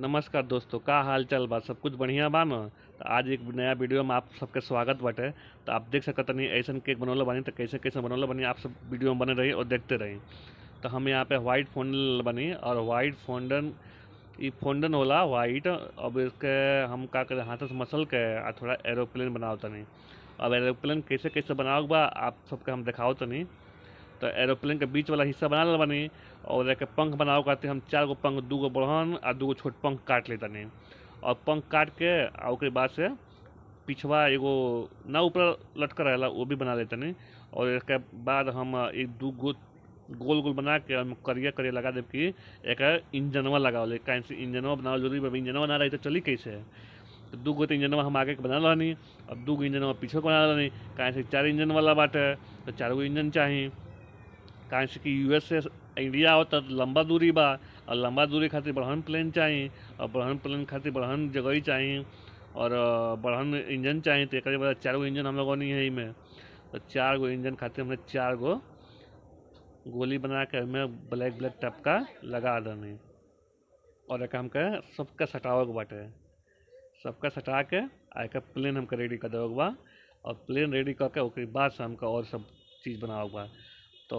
नमस्कार दोस्तों का हाल चाल बा सब कुछ बढ़िया बा न तो आज एक नया वीडियो में आप सबके स्वागत बटे तो आप देख सकते नहीं ऐसा केक बनौल बनी तो कैसे कैसे बनौल बनी आप सब वीडियो में बने रही और देखते रहें तो हम यहाँ पे व्हाइट फोंडन बनी और व्हाइट फोंडन ये फोंडन होला व्हाइट अब इसके हम का करें हाथ से मसल के आ थोड़ा एरोप्लेन बनाओ तनी अब एरोप्लेन कैसे कैसे बनाओ बा आप सबके हम दिखाओ तनी तो एरोप्लेन का बीच वाला हिस्सा बना ले और एक पंख बनाओ करते हम चार गो पंख दू गो बढ़न आ दू गो छोट पंख काट ले तनी और पंख काट के और बाद से पिछवा एगो ना ऊपर लटक रहेला वो भी बना लेते नहीं और एक बाद हम एक दू गो गोल गोल बना के हम करिया करिया लगा देव कि एक इंजनवा लगा ले कहीं से इंजनवा बनाओ जरूरी बा इंजनवा ना रही तो चली कैसे तो दू गो तो इंजनवा हम आगे के बना रहनी और दू गो इंजनवा पीछे बना रहनी कहीं से चार इंजन वाला बाटे तो चार गो इंजन चाहिए કારણ છે इंडिया યુએસએ ઇન્ડિયા लंबा दूरी बा और लंबा दूरी खातिर बढ़हन प्लेन चाहिए और बढ़हन प्लेन खातिर बढ़हन जगह चाहिए और बढ़हन इंजन चाहिए तो एक चार गो इंजन हम लोगों नहीं है में तो चार गो इंजन खातिर हमने चार गो गोली बना के हमें ब्लैक ब्लैक टाइप का लगा देनी और एक हमको सबका के बाटे सबका सटा के आ एक प्लेन हमको रेडी कर देवे और प्लेन रेडी करके बाद से हमको और सब चीज़ बनावे बा तो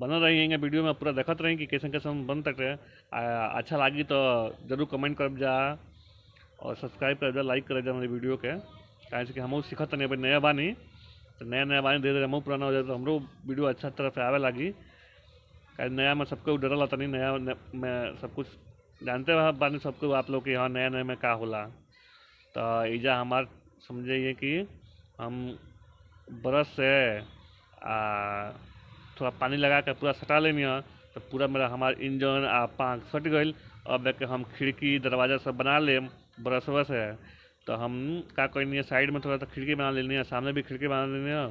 बना रहेंगे वीडियो में पूरा देखते रहें कि कैसे कैसे हम बन तक रहे आ, अच्छा लगी तो ज़रूर कमेंट कर जा और सब्सक्राइब कर जा लाइक कर जा हमारे वीडियो के कहें कि हम सीखत नहीं भाई नया बानी तो नया नया बानी धीरे धीरे हम पुराना हो जाए तो हम वीडियो अच्छा तरह से आवे लगी कहे नया में सबको डर लाता नहीं नया में सब कुछ जानते बानी सबको आप लोग के हाँ नया नया में का होला तो ईजा हमार समझिए कि हम बरस से आ, थोड़ा पानी लगा कर पूरा सटा लेनी तो पूरा मेरा हमारे इंजन आ पाँच सट गई अब एक हम खिड़की दरवाज़ा सब बना ले ब्रश व्रश से तो हम का कर साइड में थोड़ा सा खिड़की बना लेनी है सामने भी खिड़की बना लेनी है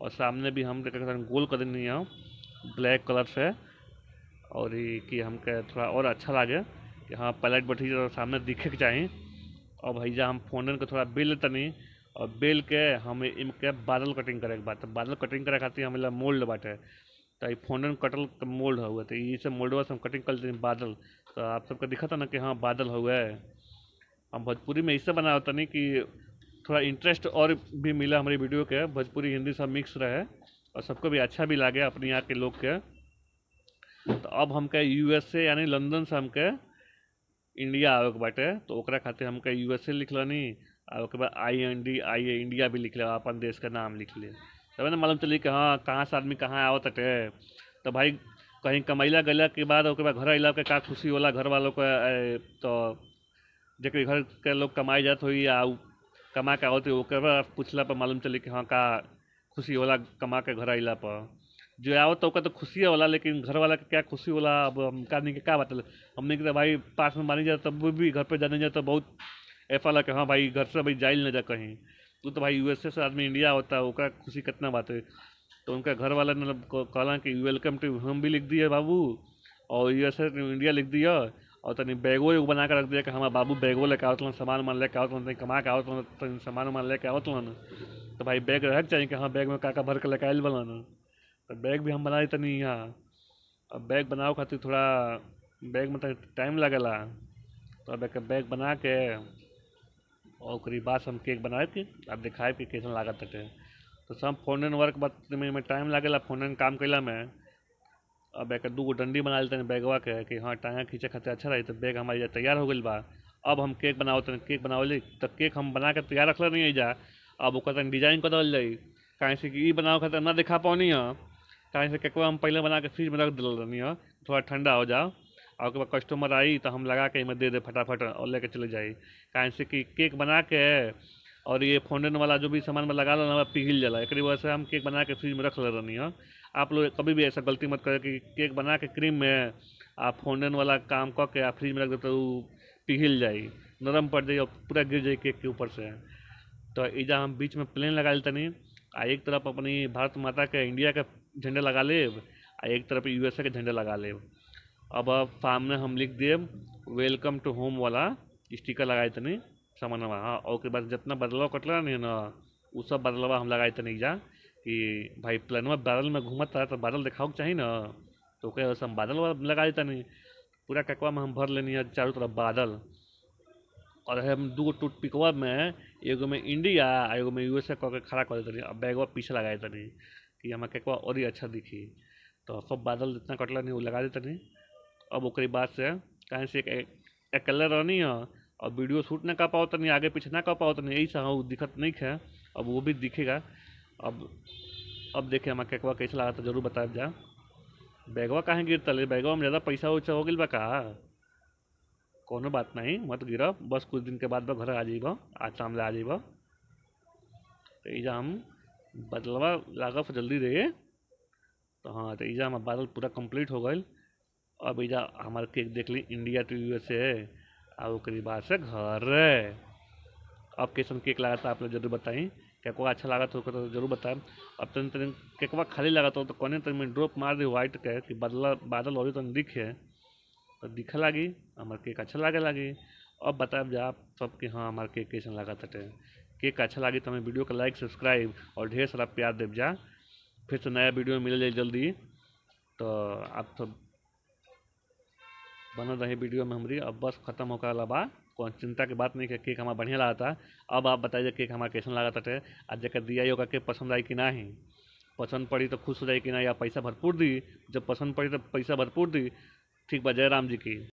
और सामने भी हम देख गोल कर देनी है ब्लैक कलर से और ये कि हमके थोड़ा और अच्छा लगे कि हाँ पलट बैठी सामने दिखे के चाहिए और भैया हम फोन का थोड़ा बिल तनी और बेल के हम इनके बादल कटिंग करे बात बादल कटिंग करे खातिर हमें मोल्ड बाटे तो ये फोनन कटल मोल्ड हुआ तो ये सब से हम कटिंग कर देते बादल तो आप सबका दिखा था ना कि हाँ बादल हुआ हम भोजपुरी में इससे बना होता नहीं कि थोड़ा इंटरेस्ट और भी मिला हमारी वीडियो के भोजपुरी हिंदी सब मिक्स रहे और सबको भी अच्छा भी लगे अपने यहाँ के लोग के तो अब हमके यूएसए यानी लंदन से हमके इंडिया आवे के बाटे तो खातिर हमके यूएसए लिख लानी आपके पास I N D I India भी लिख ले अपन देश का नाम लिख ले तब ना मालूम चलिए कि हाँ कहाँ से आदमी कहाँ आओ है तो भाई कहीं कमैला गल के बाद ओके बाद घर अला के का खुशी होला घर वालों के तो जकर घर के लोग कमाए जात हो आ कमा के आते पूछला पर मालूम चलिए कि हाँ का खुशी होला कमा के घर अला पर जो आओ तो तो खुशी होला लेकिन घर वाला के क्या खुशी होला अब हम का नहीं के क्या हमने कि तो भाई पास में मानी जाए तब भी घर पर जाने जाए तो बहुत ऐसा लगे हाँ भाई घर से भाई जाइल ना जा कहीं तो, तो भाई यूएसए से आदमी इंडिया होता है वो खुशी कितना बात है तो उनका घर वाला मतलब कहला कि वेलकम टू हम भी लिख दिए बाबू और यूएसए एस इंडिया लिख दिया और तनी बैगो एगो बना कर रख दिया कि हमारा बाबू बैगो लेके आवत तो सामान उमान लेके आवत तनी तो कमा के आवत तो तनी सामान उमान लेके आवत तो भाई बैग रह चाहिए कि हाँ बैग में काका भर के लेके आयल बलन तो बैग भी हम दी तनी यहाँ और बैग बनाओ खातिर थोड़ा बैग में टाइम लगेला तो बैग बना के और ओकरी बाद हम केक बनाए थे आप दिखाए कि कैसे लागत है तो सब फोनन वर्क बतने में टाइम लागेला फोनन काम कैला में अब एक दू गो डंडी बना लेते हैं बैगवा के कि हाँ टांगा खींचे खाते अच्छा रही तो बैग हमारी तैयार हो गई बा अब हम केक बनाओ तो केक ली तो केक हम बना के तैयार रख नहीं जा अब वो डिजाइन कर दल जाए कहीं से कि बनाओ खातिर ना दिखा पानी है कहीं से केकवा हम पहले बना के फ्रिज में रख दिल रही थोड़ा ठंडा हो जाओ और के कस्टमर आई तो हम लगा के इमें दे दे फटाफट और लेके चले जाए कहें से कि केक बना के और ये फोंडन वाला जो भी सामान में लगा लेना पिघिल पिघल जाला एक वजह से हम केक बना के फ्रिज में रख ले रही हाँ आप लोग कभी भी ऐसा गलती मत करें कि केक बना के क्रीम में आप फोंडन वाला काम कर के आप फ्रिज में रख दे तो पिघल जाए नरम पड़ जाए और पूरा गिर जाए केक के ऊपर से तो ईजा हम बीच में प्लेन लगा लेते नहीं आ एक तरफ अपनी भारत माता के इंडिया के झंडे लगा लेब आ एक तरफ यूएसए के झंडे लगा लेब अब फार्म में हम लिख दिए वेलकम टू होम वाला स्टिकर लगाए तनी सामान हाँ ओके बाद जितना बदलाव कटला नहीं ना वो सब बदलावा हम लगाए तनी जा कि भाई में बादल में घूमत रहा तो बादल दिखाओ चाहिए ना तो कह सब बादल लगा देता नहीं पूरा ककवा में हम भर लेनी है चारों तरफ बादल और हम दू गो पिकवा में एगो में इंडिया आ एगो में यूएसए कह के खड़ा कर देते अब बैगवा पीछे लगा देते कि हमारा ककवा और ही अच्छा दिखी तो सब बादल जितना कटला नहीं वो लगा देते नहीं अब ओकरी बात से कहीं से अकेले रहनी है और वीडियो शूट ना कर पाओ तनी तो आगे पीछे ना कर पाओ तनी तो ऐसा हाँ दिक्कत नहीं है अब वो भी दिखेगा अब अब देखे हमारा केकवा कैसे लगा था जरूर बताया जा बैगवा कहाँ गिर तले बैगवा में ज़्यादा पैसा उचा हो गई बा कहा कोनो बात नहीं मत गिर बस कुछ दिन के बाद घर आ जाइब आज शाम आ जाइब तो ईजा हम बदलवा लागफ जल्दी रहिए तो हाँ तो ईजा हमारा बादल पूरा कंप्लीट हो गई और भैया हमारे केक देख ली इंडिया टू यूएसए है और ओकरी बाद से घर है अब कैसा केक लगा था आप लोग जरूर बताएं केकवा अच्छा लगा था तो, तो जरूर बताएं अब तो तन तन केकवा खाली लगा था तो, तो कोने तन में ड्रॉप मार दी व्हाइट के कि बदला बादल और तन दिखे तो दिखे लगी हमारे केक अच्छा लगे लगे अब बताए जा आप सब कि हाँ हमारे केक कैसा लगा था केक अच्छा लगे तो हमें वीडियो का लाइक सब्सक्राइब और ढेर सारा प्यार देव जा फिर से नया वीडियो मिल जाए जल्दी तो आप सब बनल रहे वीडियो में हमारी अब बस खत्म होकर वाला बा कौन चिंता की बात नहीं कि केक हमारा बढ़िया लगा था अब आप बताइए केक हमारा कैसा लगा था आज जगह दिया होगा केक पसंद आई कि नहीं पसंद पड़ी तो खुश हो जाए कि ना या पैसा भरपूर दी जब पसंद पड़ी तो पैसा भरपूर दी ठीक बा जय राम जी की